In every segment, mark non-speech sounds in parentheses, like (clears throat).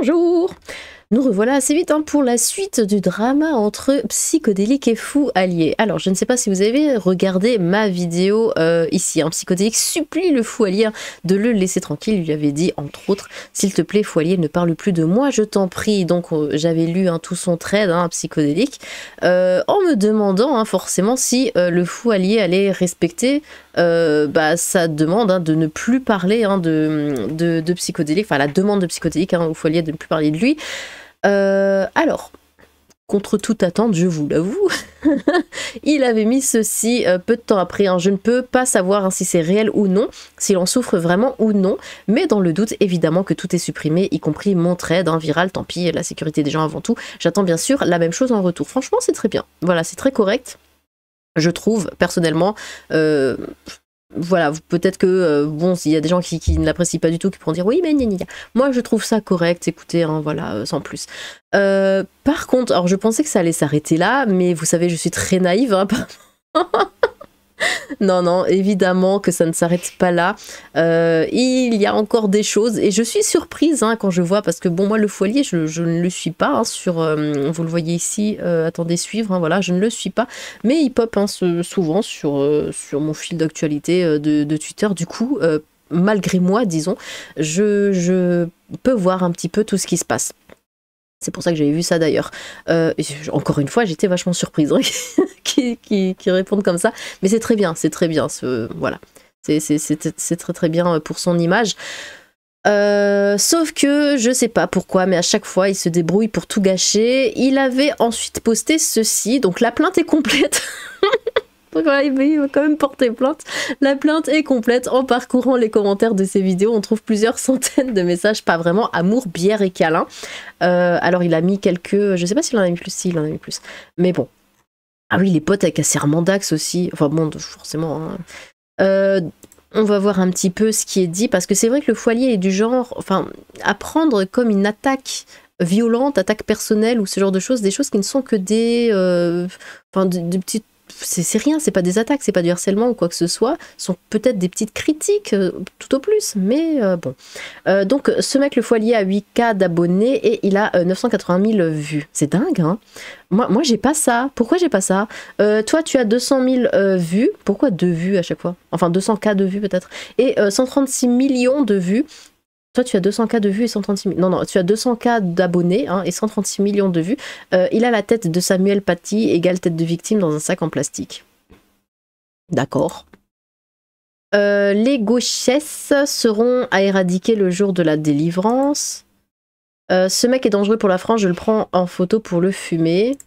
bonjour nous revoilà assez vite hein, pour la suite du drama entre psychodélique et fou allié. Alors, je ne sais pas si vous avez regardé ma vidéo euh, ici. en hein. psychodélique supplie le fou allié hein, de le laisser tranquille. Il lui avait dit, entre autres, s'il te plaît, fou allié, ne parle plus de moi, je t'en prie. Donc, euh, j'avais lu tout son trade, un psychodélique, euh, en me demandant forcément si le fou allié allait respecter euh, bah, ça demande hein, de ne plus parler hein, de, de, psychodélique, enfin la demande de psychodélique hein, au foyer de ne plus parler de lui. Euh, alors, contre toute attente, je vous l'avoue, (laughs) il avait mis ceci euh, peu de temps après. Hein, je ne peux pas savoir si c'est réel ou non, s'il en souffre vraiment ou non, mais dans le doute, évidemment que tout est supprimé, y compris mon trade, viral, tant pis, la sécurité des gens avant tout. J'attends bien sûr la même chose en retour. Franchement, c'est très bien. Voilà, c'est très correct je trouve, personnellement. Euh, voilà, peut-être que, euh, bon, s'il y a des gens qui, ne l'apprécient pas du tout, qui pourront dire oui, mais gna, Moi, je trouve ça correct, écoutez, hein, voilà, euh, sans plus. par contre, alors je pensais que ça allait s'arrêter là, mais vous savez, je suis très naïve, hein, (laughs) (laughs) non, non, évidemment que ça ne s'arrête pas là. Euh, il y a encore des choses et je suis surprise hein, quand je vois, parce que bon, moi, le foyer je, ne le suis pas hein, sur, euh, vous le voyez ici, euh, attendez suivre, hein, voilà, je ne le suis pas, mais il pop souvent sur, sur mon fil d'actualité de, Twitter. Du coup, malgré moi, disons, je peux voir un petit peu tout ce qui se passe. C'est pour ça que j'avais vu ça d'ailleurs. Euh, encore une fois, j'étais vachement surprise hein, (laughs) qu'il qui, répondent comme ça. Mais c'est très bien, c'est très bien. Ce, voilà. C'est très très bien euh, pour son image. Euh, sauf que je sais pas pourquoi, mais à chaque fois il se débrouille pour tout gâcher. Il avait ensuite posté ceci, donc la plainte est complète. (laughs) Donc il va quand même porter plainte. La plainte est complète en parcourant les commentaires de ses vidéos. On trouve plusieurs (laughs) centaines de messages, pas vraiment amour, bière et câlin. Euh, alors il a mis quelques, je sais pas s'il en a mis plus, s'il en a mis plus. Mais bon. Ah oui, les potes avec d'axe aussi. Enfin bon, forcément. Hein. Euh, on va voir un petit peu ce qui est dit parce que c'est vrai que le foyer est du genre, enfin, à prendre comme une attaque violente, attaque personnelle ou ce genre de choses, des choses qui ne sont que des, euh, enfin, des petites c'est rien, c'est pas des attaques, c'est pas du harcèlement ou quoi que ce soit, ce sont peut-être des petites critiques euh, tout au plus, mais euh, bon. Euh, donc ce mec le foilier a 8K d'abonnés et il a 980 000 vues. C'est dingue, hein Moi, moi j'ai pas ça. Pourquoi j'ai pas ça Toi tu as 200 000 vues. Pourquoi deux vues à chaque fois Enfin 200K de vues peut-être. Et 136 millions de vues. Toi, tu as 200K de vues et 136 tu as 200 d'abonnés hein, et 136 millions de vues. Euh, il a la tête de Samuel Paty, égale tête de victime dans un sac en plastique. D'accord. Euh, les gauchesses seront à éradiquer le jour de la délivrance. Euh, ce mec est dangereux pour la France, je le prends en photo pour le fumer.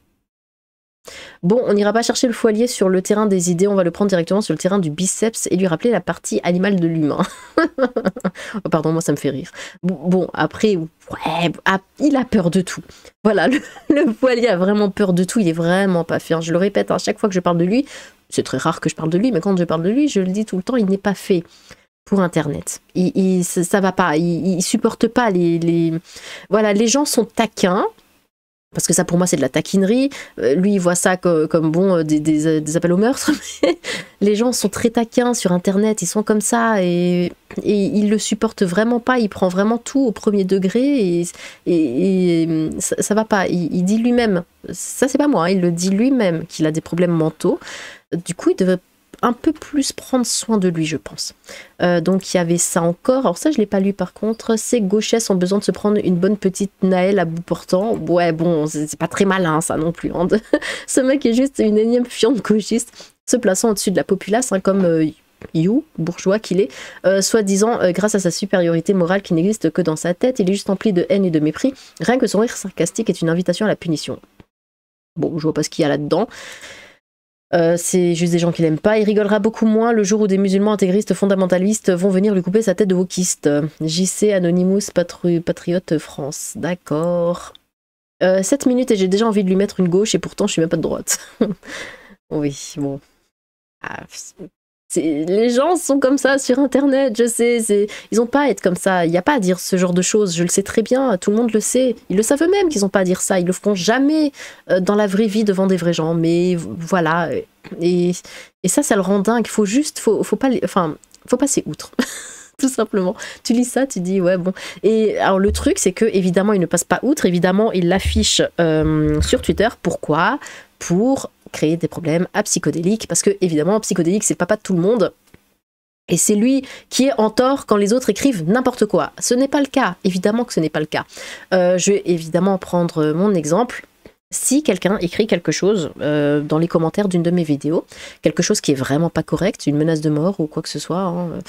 Bon, on n'ira pas chercher le foilier sur le terrain des idées, on va le prendre directement sur le terrain du biceps et lui rappeler la partie animale de l'humain. (laughs) Oh, pardon, moi ça me fait rire. Bon, après, ouais, ah, il a peur de tout. Voilà, (laughs) le, le, a vraiment peur de tout, il est vraiment pas fait. Je le répète, à hein, chaque fois que je parle de lui, c'est très rare que je parle de lui, mais quand je parle de lui, je le dis tout le temps, il n'est pas fait pour Internet. ça, va pas, il, il supporte pas les... Voilà, les gens sont taquins, parce que ça, pour moi, c'est de la taquinerie. Euh, lui, il voit ça comme, bon, euh, euh, des, appels au meurtre. (laughs) les gens sont très taquins sur Internet, ils sont comme ça et, et il le supporte vraiment pas. Il prend vraiment tout au premier degré et, mm, ça, va pas. Il, dit lui-même, ça c'est pas moi, hein, il le dit lui-même qu'il a des problèmes mentaux. Du coup, il devrait un peu plus prendre soin de lui, je pense. Euh, donc il y avait ça encore. Alors ça, je l'ai pas lu par contre. Ces gauchesses ont besoin de se prendre une bonne petite Naël à bout portant. Ouais, bon, c'est pas très malin hein, ça non plus. Hein. (laughs) Ce mec est juste une énième fiante gauchiste se plaçant au-dessus de la populace, hein, comme euh, You, bourgeois qu'il est, euh, soi-disant grâce à sa supériorité morale qui n'existe que dans sa tête, il est juste empli de haine et de mépris. Rien que son rire sarcastique est une invitation à la punition. Bon, je vois pas ce qu'il y a là-dedans. Euh, c'est juste des gens qu'il aime pas. Il rigolera beaucoup moins le jour où des musulmans intégristes fondamentalistes vont venir lui couper sa tête de wokiste. JC Anonymous Patriote France. D'accord. Euh, 7 minutes et j'ai déjà envie de lui mettre une gauche et pourtant je suis même pas de droite. (laughs) oui, bon. Ah, les gens sont comme ça sur Internet, je sais. Ils n'ont pas à être comme ça. Il n'y a pas à dire ce genre de choses. Je le sais très bien. Tout le monde le sait. Ils le savent eux-mêmes qu'ils n'ont pas à dire ça. Ils le feront jamais euh, dans la vraie vie devant des vrais gens. Mais voilà. Et, ça, ça le rend dingue. Faut juste, faut, faut pas, enfin, faut passer outre. (laughs) tout simplement. Tu lis ça, tu dis ouais bon. Et alors le truc, c'est que évidemment, il ne passe pas outre. Évidemment, il l'affiche euh, sur Twitter. Pourquoi Pour créer des problèmes à psychodélique, parce que évidemment, psychodélique, c'est le papa de tout le monde. Et c'est lui qui est en tort quand les autres écrivent n'importe quoi. Ce n'est pas le cas, évidemment que ce n'est pas le cas. Euh, je vais évidemment prendre mon exemple. Si quelqu'un écrit quelque chose euh, dans les commentaires d'une de mes vidéos, quelque chose qui est vraiment pas correct, une menace de mort ou quoi que ce soit, hein,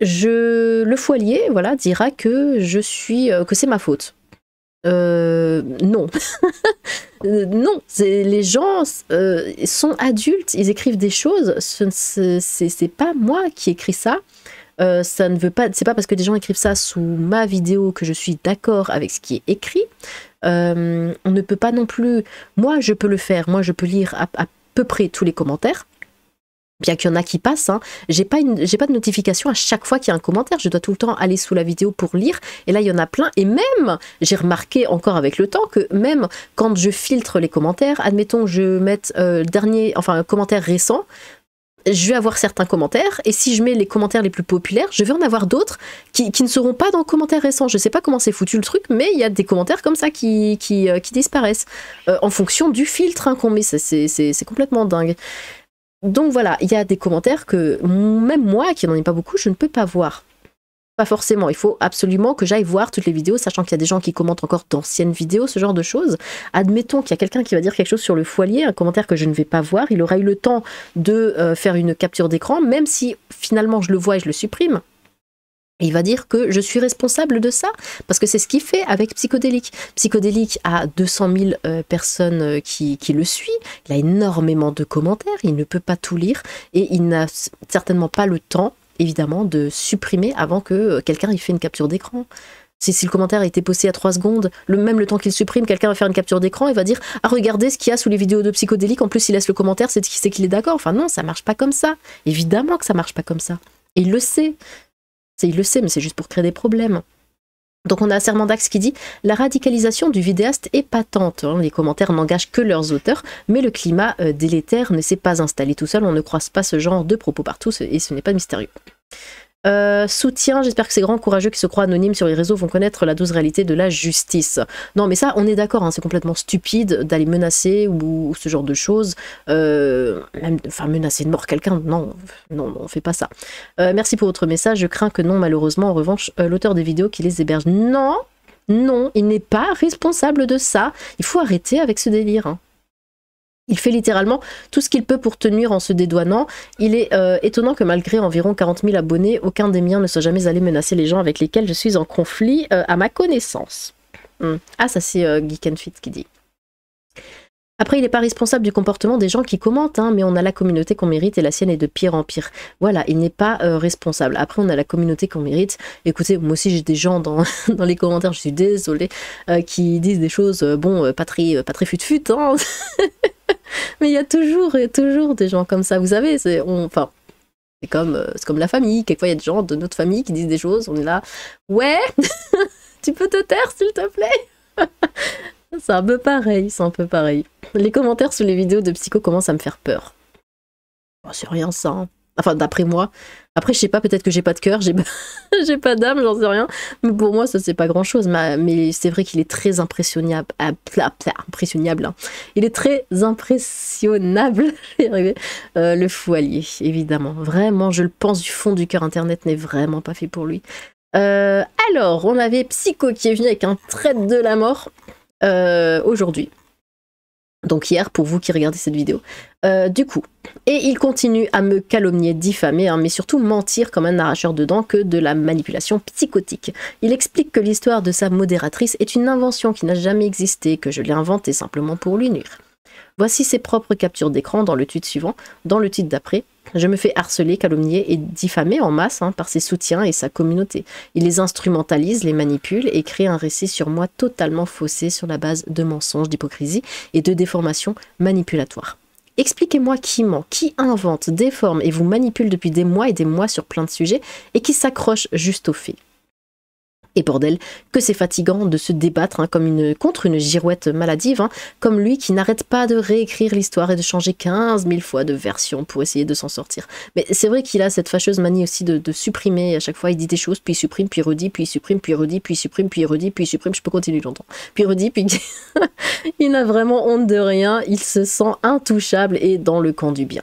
je, le foilier, voilà, dira que je suis, euh, que c'est ma faute. Euh, non. (laughs) Euh, non, les gens euh, sont adultes, ils écrivent des choses, c'est pas moi qui écris ça. ça ne veut pas, c'est pas parce que des gens écrivent ça sous ma vidéo que je suis d'accord avec ce qui est écrit. on ne peut pas non plus, moi je peux le faire, moi je peux lire à peu près tous les commentaires, bien qu'il y en a qui passent, hein. j'ai pas, pas de notification à chaque fois qu'il y a un commentaire. Je dois tout le temps aller sous la vidéo pour lire. Et là, il y en a plein. Et même, j'ai remarqué encore avec le temps que même quand je filtre les commentaires, admettons, je mette euh, dernier, enfin, un commentaire récent, je vais avoir certains commentaires, et si je mets les commentaires les plus populaires, je vais en avoir d'autres qui, qui, ne seront pas dans commentaires récents. Je sais pas comment c'est foutu le truc, mais il y a des commentaires comme ça qui, qui, euh, qui disparaissent euh, en fonction du filtre hein, qu'on met. C'est complètement dingue. Donc voilà, il y a des commentaires que même moi, qui n'en ai pas beaucoup, je ne peux pas voir. Pas forcément, il faut absolument que j'aille voir toutes les vidéos, sachant qu'il y a des gens qui commentent encore d'anciennes vidéos, ce genre de choses. Admettons qu'il y a quelqu'un qui va dire quelque chose sur le foyer, un commentaire que je ne vais pas voir, il aura eu le temps de euh, faire une capture d'écran, même si finalement je le vois et je le supprime. Il va dire que je suis responsable de ça, parce que c'est ce qu'il fait avec Psychodélique. Psychodélique a 200 000 euh, personnes euh, qui, le suivent, il a énormément de commentaires, il ne peut pas tout lire, et il n'a certainement pas le temps, évidemment, de supprimer avant que euh, quelqu'un y fait une capture d'écran. Si, le commentaire a été posté à 3 secondes, le, même le temps qu'il supprime, quelqu'un va faire une capture d'écran et va dire Ah, regardez ce qu'il y a sous les vidéos de psychodélique, en plus il laisse le commentaire, c'est qu'il est, qu'il est d'accord. Enfin, non, ça marche pas comme ça. Évidemment que ça marche pas comme ça. Et il le sait. Il le sait, mais c'est juste pour créer des problèmes. Donc on a Serment dax qui dit « La radicalisation du vidéaste est patente. Hein. Les commentaires n'engagent que leurs auteurs, mais le climat euh, délétère ne s'est pas installé tout seul. On ne croise pas ce genre de propos partout et ce n'est pas mystérieux. » Euh, soutien, j'espère que ces grands courageux qui se croient anonymes sur les réseaux vont connaître la douce réalité de la justice. Non, mais ça, on est d'accord, hein, c'est complètement stupide d'aller menacer ou, ce genre de choses. Euh, enfin, menacer de mort quelqu'un, non, non, on fait pas ça. Euh, merci pour votre message, je crains que non, malheureusement, en revanche, l'auteur des vidéos qui les héberge. Non, non, il n'est pas responsable de ça. Il faut arrêter avec ce délire. Hein. Il fait littéralement tout ce qu'il peut pour tenir en se dédouanant. Il est euh, étonnant que malgré environ 40 000 abonnés, aucun des miens ne soit jamais allé menacer les gens avec lesquels je suis en conflit, euh, à ma connaissance. Hmm. Ah, ça c'est euh, Geek and Fit qui dit. Après, il n'est pas responsable du comportement des gens qui commentent, hein, mais on a la communauté qu'on mérite et la sienne est de pire en pire. Voilà, il n'est pas responsable. Après, on a la communauté qu'on mérite. Écoutez, moi aussi j'ai des gens dans, (laughs) les commentaires, je suis désolée, qui disent des choses, bon, pas pas très fut-fut, hein (laughs) (laughs) Mais il y a toujours et toujours des gens comme ça. Vous savez, c'est enfin, c'est comme, euh, comme la famille. Quelquefois, il y a des gens de notre famille qui disent des choses. On est là, ouais, (laughs) tu peux te taire, s'il te plaît. (laughs) c'est un peu pareil, c'est un peu pareil. Les commentaires sous les vidéos de Psycho commencent à me faire peur. Oh, c'est rien ça. Hein. Enfin, d'après moi. Après, je sais pas, peut-être que j'ai pas de cœur, j'ai pas (laughs) d'âme, j'en sais rien. Mais pour moi, ça, c'est pas grand-chose. Mais, c'est vrai qu'il est très impressionnable. Ah, impressionnable. Hein. Il est très impressionnable, (laughs) euh, le foyer évidemment. Vraiment, je le pense du fond du cœur. Internet n'est vraiment pas fait pour lui. Euh, alors, on avait Psycho qui est venu avec un trait de la mort euh, aujourd'hui. Donc hier, pour vous qui regardez cette vidéo. Euh, du coup, et il continue à me calomnier, diffamer, hein, mais surtout mentir comme un arracheur de dents que de la manipulation psychotique. Il explique que l'histoire de sa modératrice est une invention qui n'a jamais existé, que je l'ai inventée simplement pour lui nuire. Voici ses propres captures d'écran dans le titre suivant, dans le titre d'après. Je me fais harceler, calomnier et diffamer en masse hein, par ses soutiens et sa communauté. Il les instrumentalise, les manipule et crée un récit sur moi totalement faussé sur la base de mensonges, d'hypocrisie et de déformations manipulatoires. Expliquez-moi qui ment, qui invente, déforme et vous manipule depuis des mois et des mois sur plein de sujets et qui s'accroche juste aux faits. Et bordel, que c'est fatigant de se débattre hein, comme une, contre une girouette maladive, hein, comme lui qui n'arrête pas de réécrire l'histoire et de changer 15 000 fois de version pour essayer de s'en sortir. Mais c'est vrai qu'il a cette fâcheuse manie aussi de, supprimer. À chaque fois, il dit des choses, puis il supprime, puis il redit, puis il supprime, puis il redit, puis il supprime, puis il redit, puis il supprime. Je peux continuer longtemps. Puis il redit, puis il (laughs) n'a vraiment honte de rien. Il se sent intouchable et dans le camp du bien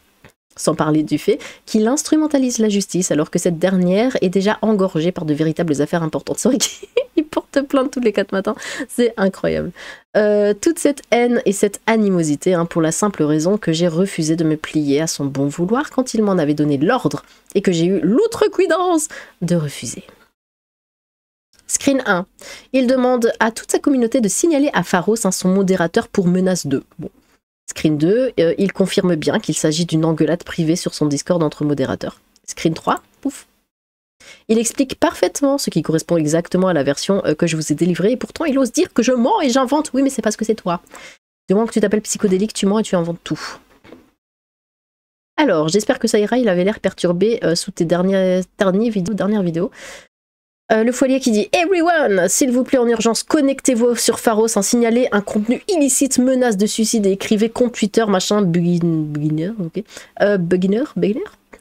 sans parler du fait qu'il instrumentalise la justice alors que cette dernière est déjà engorgée par de véritables affaires importantes. (laughs) C'est vrai qu'il porte plainte tous les quatre matins, c'est incroyable. Euh, toute cette haine et cette animosité hein, pour la simple raison que j'ai refusé de me plier à son bon vouloir quand il m'en avait donné l'ordre et que j'ai eu l'outrecuidance de refuser. Screen 1. Il demande à toute sa communauté de signaler à Pharos hein, son modérateur pour menace 2. Bon, Screen 2, euh, il confirme bien qu'il s'agit d'une engueulade privée sur son Discord entre modérateurs. Screen 3, pouf. Il explique parfaitement ce qui correspond exactement à la version euh, que je vous ai délivrée, et pourtant il ose dire que je mens et j'invente. Oui, mais c'est parce que c'est toi. Du moment que tu t'appelles psychodélique, tu mens et tu inventes tout. Alors, j'espère que ça ira, il avait l'air perturbé euh, sous tes dernières, Dernières vidéos. Euh, le foyer qui dit Everyone, s'il vous plaît, en urgence, connectez-vous sur Pharos, en hein, signaler un contenu illicite, menace de suicide et écrivez compte Twitter, machin, beginner, ok. Euh, beginner,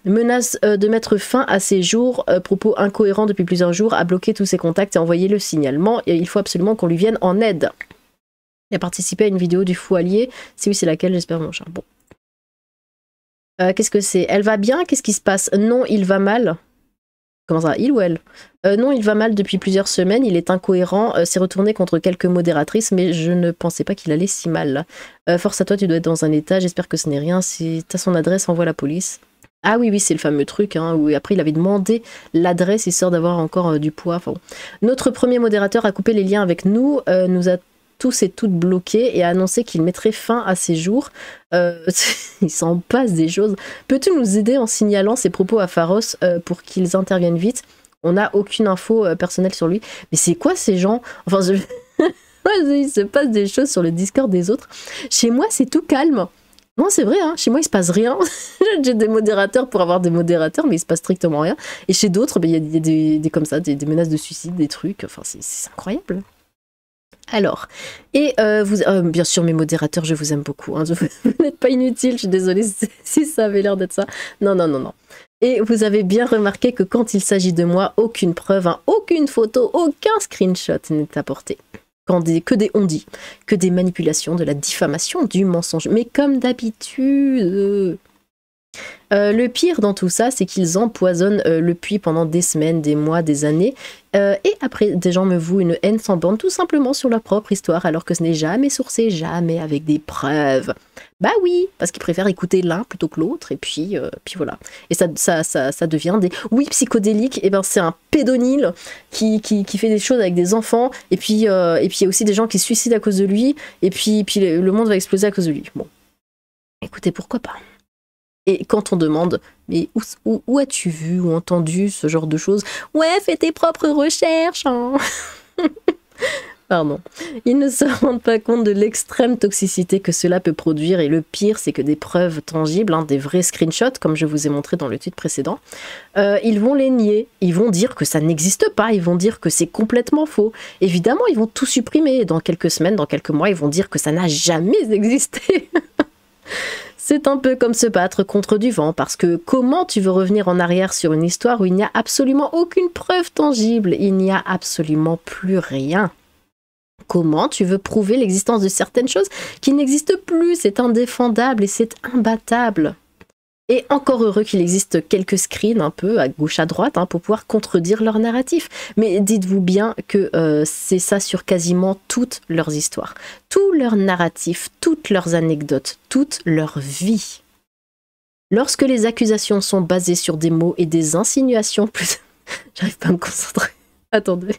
Menace euh, de mettre fin à ses jours, euh, propos incohérents depuis plusieurs jours, à bloquer tous ses contacts et envoyer le signalement. il faut absolument qu'on lui vienne en aide. Il a participé à une vidéo du foyer. Si oui, c'est laquelle, j'espère, mon cher. Bon. Qu'est-ce que c'est Elle va bien Qu'est-ce qui se passe Non, il va mal. Comment ça Il ou elle euh, Non, il va mal depuis plusieurs semaines, il est incohérent, euh, s'est retourné contre quelques modératrices, mais je ne pensais pas qu'il allait si mal. Euh, force à toi, tu dois être dans un état, j'espère que ce n'est rien. Si t'as son adresse, envoie la police. Ah oui, oui, c'est le fameux truc, hein, où après il avait demandé l'adresse histoire d'avoir encore du poids. Notre premier modérateur a coupé les liens avec nous, nous a tous et toutes bloqués et a annoncé qu'il mettrait fin à ses jours. Euh, (laughs) il s'en passe des choses. Peux-tu nous aider en signalant ses propos à Pharos euh, pour qu'ils interviennent vite On n'a aucune info euh, personnelle sur lui. Mais c'est quoi ces gens Enfin, (laughs) il se passe des choses sur le Discord des autres. Chez moi, c'est tout calme. Non, c'est vrai, hein. chez moi, il se passe rien. (laughs) J'ai des modérateurs pour avoir des modérateurs, mais il se passe strictement rien. Et chez d'autres, ben, il y a, des, comme ça, des menaces de suicide, des trucs. Enfin, c'est incroyable. Alors, et euh, vous, euh, bien sûr, mes modérateurs, je vous aime beaucoup. Hein, (laughs) vous n'êtes pas inutile, je suis désolée (laughs) si ça avait l'air d'être ça. Non, non, non, non. Et vous avez bien remarqué que quand il s'agit de moi, aucune preuve, hein, aucune photo, aucun screenshot n'est apporté. Quand que des on-dit, que des manipulations, de la diffamation, du mensonge. Mais comme d'habitude. Euh, le pire dans tout ça, c'est qu'ils empoisonnent euh, le puits pendant des semaines, des mois, des années. Euh, et après, des gens me vouent une haine sans bande tout simplement sur leur propre histoire, alors que ce n'est jamais sourcé, jamais avec des preuves. Bah oui, parce qu'ils préfèrent écouter l'un plutôt que l'autre, et puis, puis voilà. Et ça, ça, ça, devient des... Oui, psychodéliques et eh ben c'est un pédonile qui, qui, fait des choses avec des enfants, et puis et il y a aussi des gens qui se suicident à cause de lui, et puis, puis le monde va exploser à cause de lui. Bon. Écoutez, pourquoi pas et quand on demande, mais où, as-tu vu ou entendu ce genre de choses Ouais, fais tes propres recherches hein. (laughs) Pardon. Ils ne se rendent pas compte de l'extrême toxicité que cela peut produire et le pire, c'est que des preuves tangibles, hein, des vrais screenshots, comme je vous ai montré dans le tweet précédent, euh, ils vont les nier. Ils vont dire que ça n'existe pas. Ils vont dire que c'est complètement faux. Évidemment, ils vont tout supprimer. Dans quelques semaines, dans quelques mois, ils vont dire que ça n'a jamais existé. (laughs) C'est un peu comme se battre contre du vent, parce que comment tu veux revenir en arrière sur une histoire où il n'y a absolument aucune preuve tangible, il n'y a absolument plus rien Comment tu veux prouver l'existence de certaines choses qui n'existent plus C'est indéfendable et c'est imbattable. Et encore heureux qu'il existe quelques screens un peu à gauche à droite hein, pour pouvoir contredire leur narratif. Mais dites-vous bien que euh, c'est ça sur quasiment toutes leurs histoires. Tous leurs narratifs, toutes leurs anecdotes, toute leur vie. Lorsque les accusations sont basées sur des mots et des insinuations plus... (laughs) J'arrive pas à me concentrer. Attendez.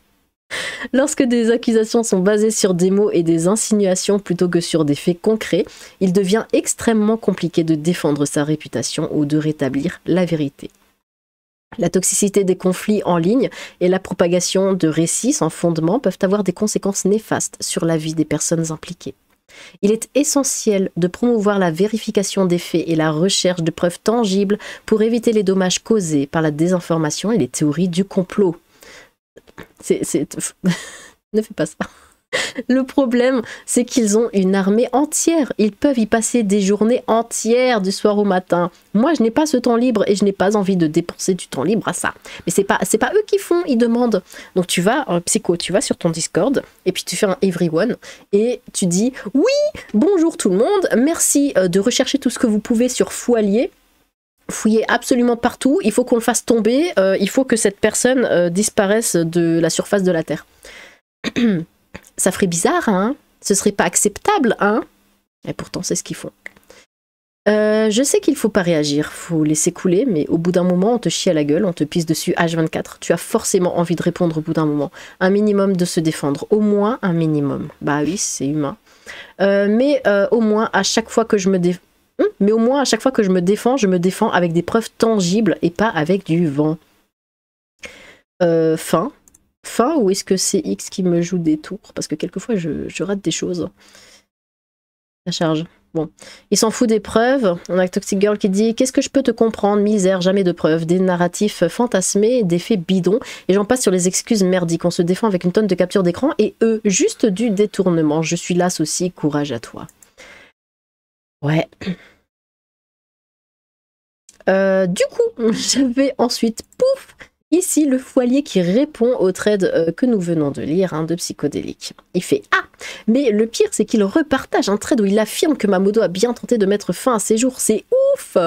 Lorsque des accusations sont basées sur des mots et des insinuations plutôt que sur des faits concrets, il devient extrêmement compliqué de défendre sa réputation ou de rétablir la vérité. La toxicité des conflits en ligne et la propagation de récits sans fondement peuvent avoir des conséquences néfastes sur la vie des personnes impliquées. Il est essentiel de promouvoir la vérification des faits et la recherche de preuves tangibles pour éviter les dommages causés par la désinformation et les théories du complot. C'est... (laughs) ne fais pas ça. Le problème, c'est qu'ils ont une armée entière. Ils peuvent y passer des journées entières du soir au matin. Moi, je n'ai pas ce temps libre et je n'ai pas envie de dépenser du temps libre à ça. Mais c'est pas, c'est pas eux qui font, ils demandent. Donc tu vas, euh, psycho, tu vas sur ton Discord et puis tu fais un everyone et tu dis oui, bonjour tout le monde, merci euh, de rechercher tout ce que vous pouvez sur Foilier fouiller absolument partout, il faut qu'on le fasse tomber, euh, il faut que cette personne euh, disparaisse de la surface de la Terre. (clears throat) Ça ferait bizarre, hein Ce serait pas acceptable, hein Et pourtant, c'est ce qu'ils font. Euh, je sais qu'il faut pas réagir, faut laisser couler, mais au bout d'un moment, on te chie à la gueule, on te pisse dessus H24. Tu as forcément envie de répondre au bout d'un moment. Un minimum de se défendre, au moins un minimum. Bah oui, c'est humain. mais au moins, à chaque fois que je me défends, Hum, mais au moins à chaque fois que je me défends, je me défends avec des preuves tangibles et pas avec du vent. Euh, fin. Fin ou est-ce que c'est X qui me joue des tours Parce que quelquefois je, rate des choses. La charge. Bon. Il s'en fout des preuves. On a Toxic Girl qui dit Qu'est-ce que je peux te comprendre Misère, jamais de preuves. Des narratifs fantasmés, des faits bidons. Et j'en passe sur les excuses merdiques. On se défend avec une tonne de captures d'écran et eux, juste du détournement. Je suis lasse aussi. Courage à toi. Ouais. Euh, du coup, (laughs) j'avais ensuite, pouf, ici le foilier qui répond au trade euh, que nous venons de lire hein, de Psychodélique. Il fait Ah Mais le pire, c'est qu'il repartage un trade où il affirme que Mamodo a bien tenté de mettre fin à ses jours. C'est ouf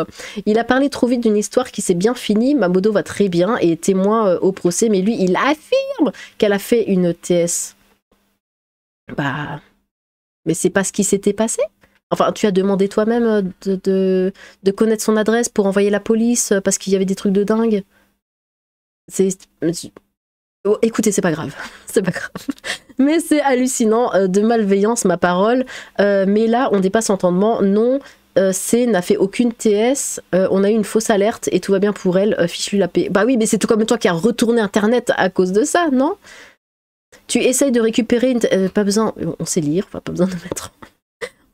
Il a parlé trop vite d'une histoire qui s'est bien finie. Mamodo va très bien et est témoin euh, au procès, mais lui, il affirme qu'elle a fait une TS. Bah. Mais c'est pas ce qui s'était passé Enfin, tu as demandé toi-même euh, de, de, connaître son adresse pour envoyer la police euh, parce qu'il y avait des trucs de dingue. C'est. Oh, écoutez, c'est pas grave. (laughs) c'est pas grave. Mais c'est hallucinant euh, de malveillance, ma parole. mais là, on dépasse entendement. Non, C n'a fait aucune TS, on a eu une fausse alerte et tout va bien pour elle, Fiche-lui la paix. Bah oui, mais c'est tout comme toi qui as retourné Internet à cause de ça, non Tu essayes de récupérer une... pas besoin, on sait lire, pas besoin de (laughs) mettre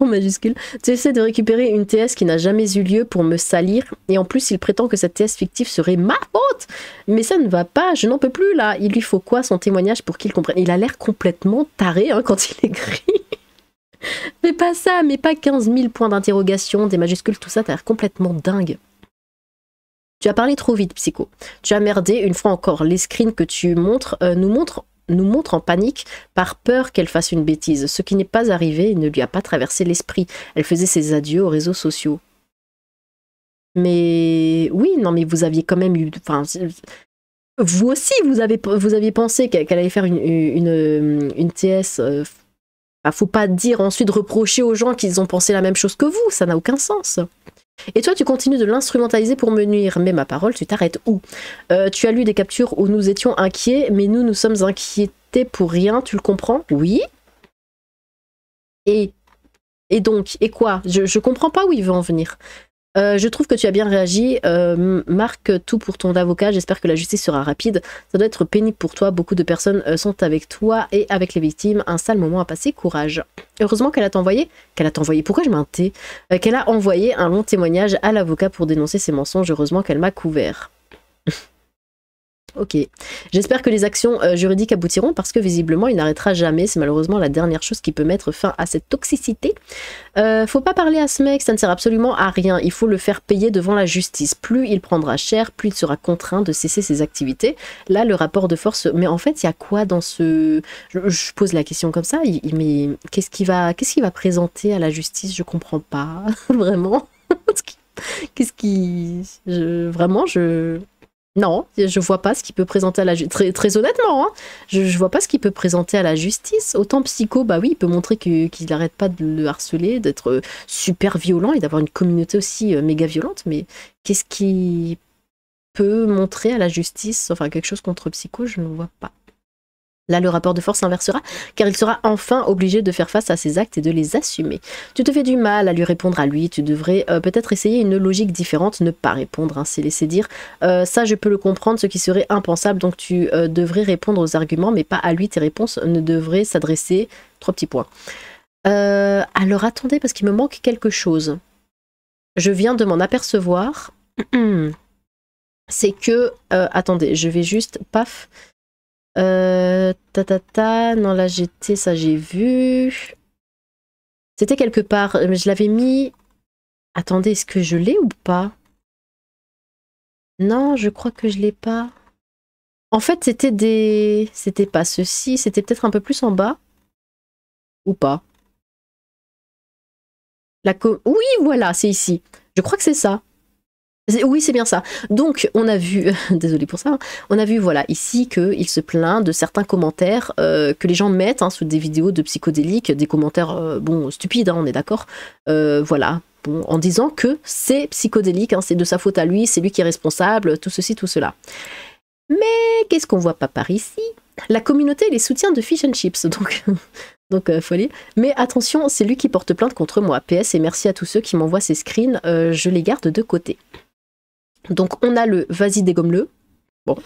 en majuscule. Tu essaies de récupérer une TS qui n'a jamais eu lieu pour me salir, et en plus il prétend que cette TS fictive serait ma faute Mais ça ne va pas, je n'en peux plus là Il lui faut quoi son témoignage pour qu'il comprenne Il a l'air complètement taré hein, quand il écrit (laughs) Mais pas ça, mais pas 15 000 points d'interrogation, des majuscules, tout ça, t'as l'air complètement dingue. Tu as parlé trop vite, Psycho. Tu as merdé une fois encore. Les screens que tu montres euh, nous montrent nous montre en panique par peur qu'elle fasse une bêtise, ce qui n'est pas arrivé et ne lui a pas traversé l'esprit. Elle faisait ses adieux aux réseaux sociaux. Mais oui, non, mais vous aviez quand même eu. Enfin, vous aussi, vous, avez, vous aviez pensé qu'elle allait faire une, une, une TS. Euh, bah, faut pas dire ensuite reprocher aux gens qu'ils ont pensé la même chose que vous, ça n'a aucun sens. Et toi, tu continues de l'instrumentaliser pour me nuire. Mais ma parole, tu t'arrêtes où euh, Tu as lu des captures où nous étions inquiets, mais nous, nous sommes inquiétés pour rien, tu le comprends Oui Et et donc, et quoi je, je comprends pas où il veut en venir. Euh, je trouve que tu as bien réagi. Euh, Marc, marque tout pour ton avocat. J'espère que la justice sera rapide. Ça doit être pénible pour toi. Beaucoup de personnes euh, sont avec toi et avec les victimes. Un sale moment à passer. Courage. Heureusement qu'elle a t'envoyé. Qu'elle a t'envoyé. Pourquoi je m'intais Qu'elle a envoyé un long témoignage à l'avocat pour dénoncer ses mensonges. Heureusement qu'elle m'a couvert. Ok. J'espère que les actions euh, juridiques aboutiront parce que visiblement il n'arrêtera jamais. C'est malheureusement la dernière chose qui peut mettre fin à cette toxicité. Euh, faut pas parler à ce mec, ça ne sert absolument à rien. Il faut le faire payer devant la justice. Plus il prendra cher, plus il sera contraint de cesser ses activités. Là, le rapport de force. Mais en fait, il y a quoi dans ce. Je, pose la question comme ça. mais qu'est-ce qu'il va, va présenter à la justice Je comprends pas (laughs) vraiment. (laughs) qu'est-ce qui. Vraiment, je non, je vois pas ce qu'il peut présenter à la justice. Très, honnêtement, hein. je, vois pas ce qu'il peut présenter à la justice. Autant Psycho, bah oui, il peut montrer qu'il n'arrête pas de le harceler, d'être euh, super violent et d'avoir une communauté aussi euh, méga violente, mais qu'est-ce qu'il peut montrer à la justice Enfin, quelque chose contre Psycho, je ne vois pas. Là, le rapport de force s'inversera, car il sera enfin obligé de faire face à ses actes et de les assumer. Tu te fais du mal à lui répondre à lui, tu devrais euh, peut-être essayer une logique différente, ne pas répondre, hein, c'est laisser dire. Euh, ça, je peux le comprendre, ce qui serait impensable, donc tu euh, devrais répondre aux arguments, mais pas à lui, tes réponses ne devraient s'adresser. Trois petits points. alors attendez, parce qu'il me manque quelque chose. Je viens de m'en apercevoir. (clears throat) C'est que, attendez, je vais juste, paf, euh, ta, ta, ta non là j'étais, ça j'ai vu. C'était quelque part, euh, je l'avais mis... Attendez, est-ce que je l'ai ou pas Non, je crois que je l'ai pas. En fait, c'était des... C'était pas ceci, c'était peut-être un peu plus en bas. Ou pas. La Oui, voilà, c'est ici. Je crois que c'est ça. Oui, c'est bien ça. Donc, on a vu, (laughs) désolé pour ça, hein, on a vu, voilà, ici qu'il se plaint de certains commentaires euh, que les gens mettent hein, sous des vidéos de psychodéliques, des commentaires, euh, bon, stupides, hein, on est d'accord, euh, voilà, bon, en disant que c'est psychodélique, c'est de sa faute à lui, c'est lui qui est responsable, tout ceci, tout cela. Mais qu'est-ce qu'on voit pas par ici La communauté les soutiens de Fish and Chips, (laughs) donc... Donc, folie. Mais attention, c'est lui qui porte plainte contre moi. PS et merci à tous ceux qui m'envoient ces screens. je les garde de côté. Donc on a le vas-y dégomme-le. Bon.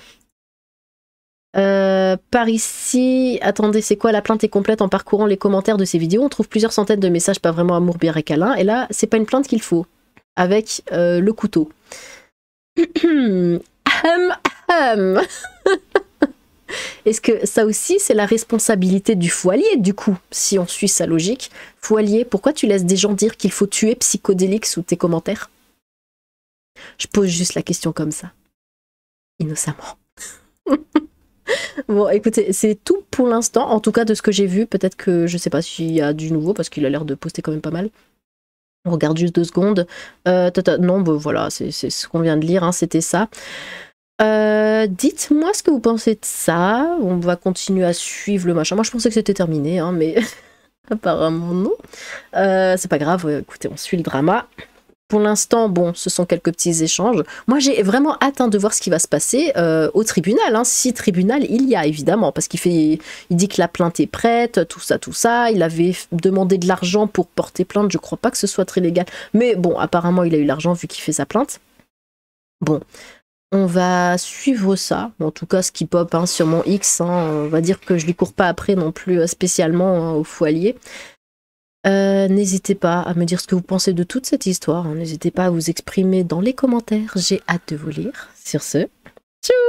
Euh, par ici, attendez, c'est quoi La plainte est complète en parcourant les commentaires de ces vidéos. On trouve plusieurs centaines de messages pas vraiment amour, bien et câlin. Et là, c'est pas une plainte qu'il faut. Avec euh, le couteau. (clears throat) (laughs) Est-ce que ça aussi, c'est la responsabilité du foilier, du coup, si on suit sa logique Foilier, pourquoi tu laisses des gens dire qu'il faut tuer psychodélique sous tes commentaires je pose juste la question comme ça. Innocemment. (laughs) bon, écoutez, c'est tout pour l'instant, en tout cas de ce que j'ai vu. Peut-être que je ne sais pas s'il y a du nouveau, parce qu'il a l'air de poster quand même pas mal. On regarde juste deux secondes. Euh, non, bah, voilà, c'est ce qu'on vient de lire, hein, c'était ça. Euh, dites-moi ce que vous pensez de ça. On va continuer à suivre le machin. Moi, je pensais que c'était terminé, hein, mais (laughs) apparemment non. Euh, c'est pas grave, écoutez, on suit le drama pour l'instant, bon, ce sont quelques petits échanges. Moi, j'ai vraiment atteint de voir ce qui va se passer euh, au tribunal, hein. si tribunal il y a, évidemment, parce qu'il fait, il dit que la plainte est prête, tout ça, tout ça. Il avait demandé de l'argent pour porter plainte, je crois pas que ce soit très légal. Mais bon, apparemment, il a eu l'argent vu qu'il fait sa plainte. Bon, on va suivre ça. En tout cas, ce qui pop hein, sur mon X, hein. on va dire que je lui cours pas après non plus euh, spécialement au foyer. Euh, n'hésitez pas à me dire ce que vous pensez de toute cette histoire. Hein. N'hésitez pas à vous exprimer dans les commentaires. J'ai hâte de vous lire. Sur ce, tchou